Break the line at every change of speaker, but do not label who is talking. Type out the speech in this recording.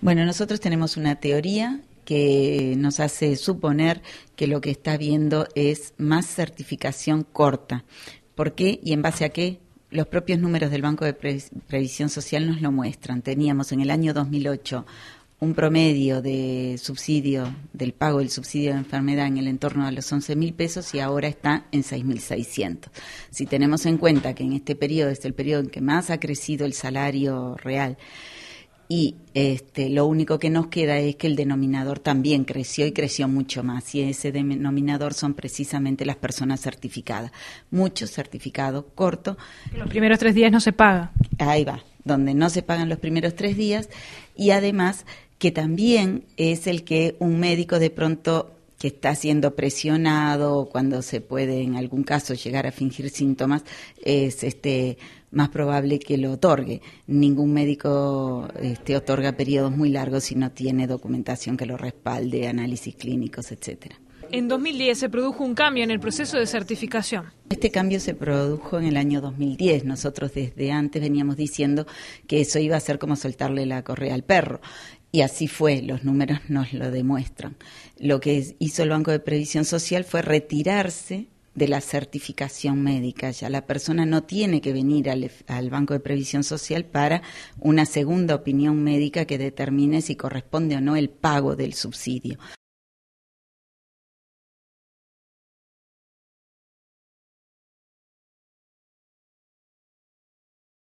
Bueno, nosotros tenemos una teoría que
nos hace suponer que lo que está viendo es más certificación corta. ¿Por qué y en base a qué? Los propios números del Banco de Previsión Social nos lo muestran. Teníamos en el año 2008 un promedio de subsidio, del pago del subsidio de enfermedad en el entorno de los 11 mil pesos y ahora está en 6.600. Si tenemos en cuenta que en este periodo es el periodo en que más ha crecido el salario real, y este, lo único que nos queda es que el denominador también creció y creció mucho más y ese denominador son precisamente las personas certificadas. muchos certificados corto. Los primeros tres días no se paga. Ahí va, donde no se pagan los primeros tres días y además que también es el que un médico de pronto que está siendo presionado, cuando se puede en algún caso llegar a fingir síntomas, es este más probable que lo otorgue. Ningún médico este, otorga periodos muy largos si no tiene documentación que lo respalde, análisis clínicos, etcétera.
En 2010 se produjo un cambio en el proceso de certificación.
Este cambio se produjo en el año 2010. Nosotros desde antes veníamos diciendo que eso iba a ser como soltarle la correa al perro. Y así fue, los números nos lo demuestran. Lo que hizo el Banco de Previsión Social fue retirarse de la certificación médica. Ya la persona no tiene que venir al, al, Banco de Previsión Social para
una segunda opinión médica que determine si corresponde o no el pago del subsidio.